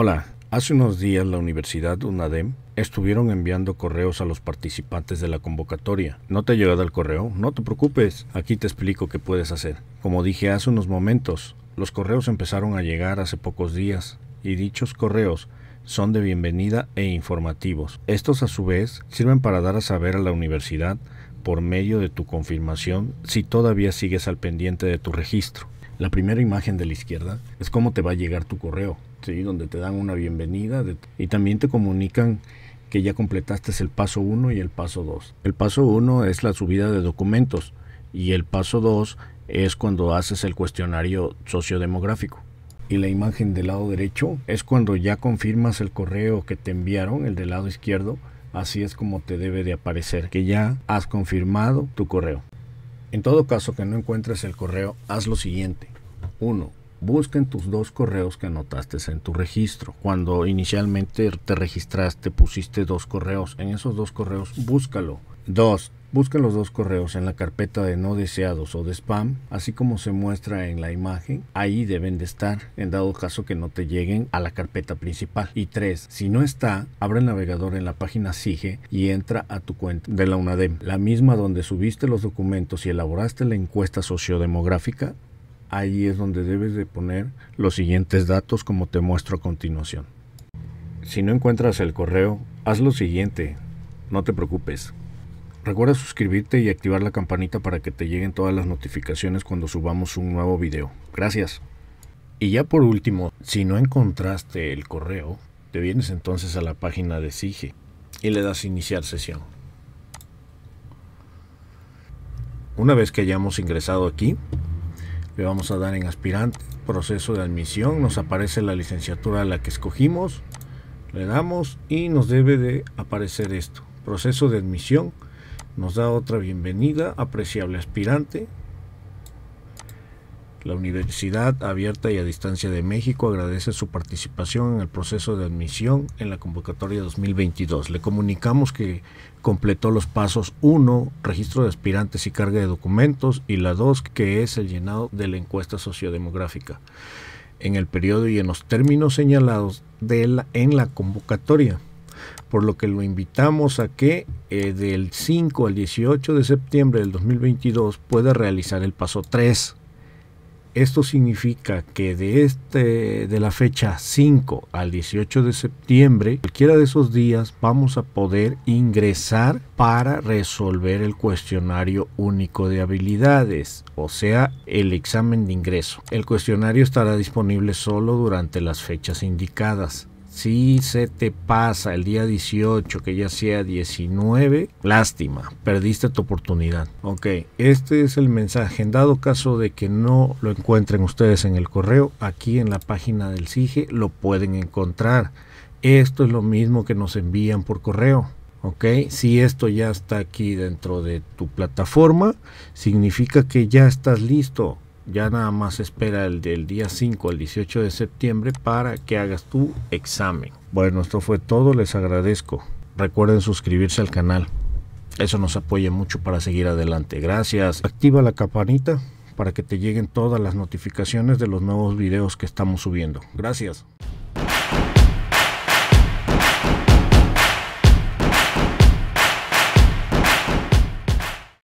Hola, hace unos días la Universidad UNADEM estuvieron enviando correos a los participantes de la convocatoria. ¿No te ha llegado el correo? No te preocupes, aquí te explico qué puedes hacer. Como dije hace unos momentos, los correos empezaron a llegar hace pocos días y dichos correos son de bienvenida e informativos. Estos a su vez sirven para dar a saber a la universidad por medio de tu confirmación si todavía sigues al pendiente de tu registro. La primera imagen de la izquierda es cómo te va a llegar tu correo. ¿sí? donde te dan una bienvenida y también te comunican que ya completaste el paso 1 y el paso 2. El paso 1 es la subida de documentos y el paso 2 es cuando haces el cuestionario sociodemográfico. Y la imagen del lado derecho es cuando ya confirmas el correo que te enviaron, el del lado izquierdo. Así es como te debe de aparecer, que ya has confirmado tu correo. En todo caso que no encuentres el correo, haz lo siguiente. 1 busca en tus dos correos que anotaste en tu registro. Cuando inicialmente te registraste, pusiste dos correos. En esos dos correos, búscalo. Dos, Busca los dos correos en la carpeta de no deseados o de spam, así como se muestra en la imagen. Ahí deben de estar, en dado caso que no te lleguen a la carpeta principal. Y tres, Si no está, abre el navegador en la página SIGE y entra a tu cuenta de la UNADEM, la misma donde subiste los documentos y elaboraste la encuesta sociodemográfica ahí es donde debes de poner los siguientes datos como te muestro a continuación. Si no encuentras el correo, haz lo siguiente, no te preocupes. Recuerda suscribirte y activar la campanita para que te lleguen todas las notificaciones cuando subamos un nuevo video. Gracias. Y ya por último, si no encontraste el correo, te vienes entonces a la página de SIGE y le das iniciar sesión. Una vez que hayamos ingresado aquí, le vamos a dar en aspirante, proceso de admisión. Nos aparece la licenciatura a la que escogimos. Le damos y nos debe de aparecer esto. Proceso de admisión. Nos da otra bienvenida, apreciable aspirante. La Universidad Abierta y a Distancia de México agradece su participación en el proceso de admisión en la convocatoria 2022. Le comunicamos que completó los pasos 1, registro de aspirantes y carga de documentos, y la 2, que es el llenado de la encuesta sociodemográfica, en el periodo y en los términos señalados de la, en la convocatoria por lo que lo invitamos a que eh, del 5 al 18 de septiembre del 2022 pueda realizar el paso 3, esto significa que de, este, de la fecha 5 al 18 de septiembre, cualquiera de esos días vamos a poder ingresar para resolver el cuestionario único de habilidades, o sea, el examen de ingreso. El cuestionario estará disponible solo durante las fechas indicadas. Si se te pasa el día 18, que ya sea 19, lástima, perdiste tu oportunidad. Ok, este es el mensaje. En dado caso de que no lo encuentren ustedes en el correo, aquí en la página del SIGE lo pueden encontrar. Esto es lo mismo que nos envían por correo. ¿ok? Si esto ya está aquí dentro de tu plataforma, significa que ya estás listo ya nada más espera el del día 5 al 18 de septiembre para que hagas tu examen. Bueno, esto fue todo, les agradezco. Recuerden suscribirse al canal. Eso nos apoya mucho para seguir adelante. Gracias. Activa la campanita para que te lleguen todas las notificaciones de los nuevos videos que estamos subiendo. Gracias.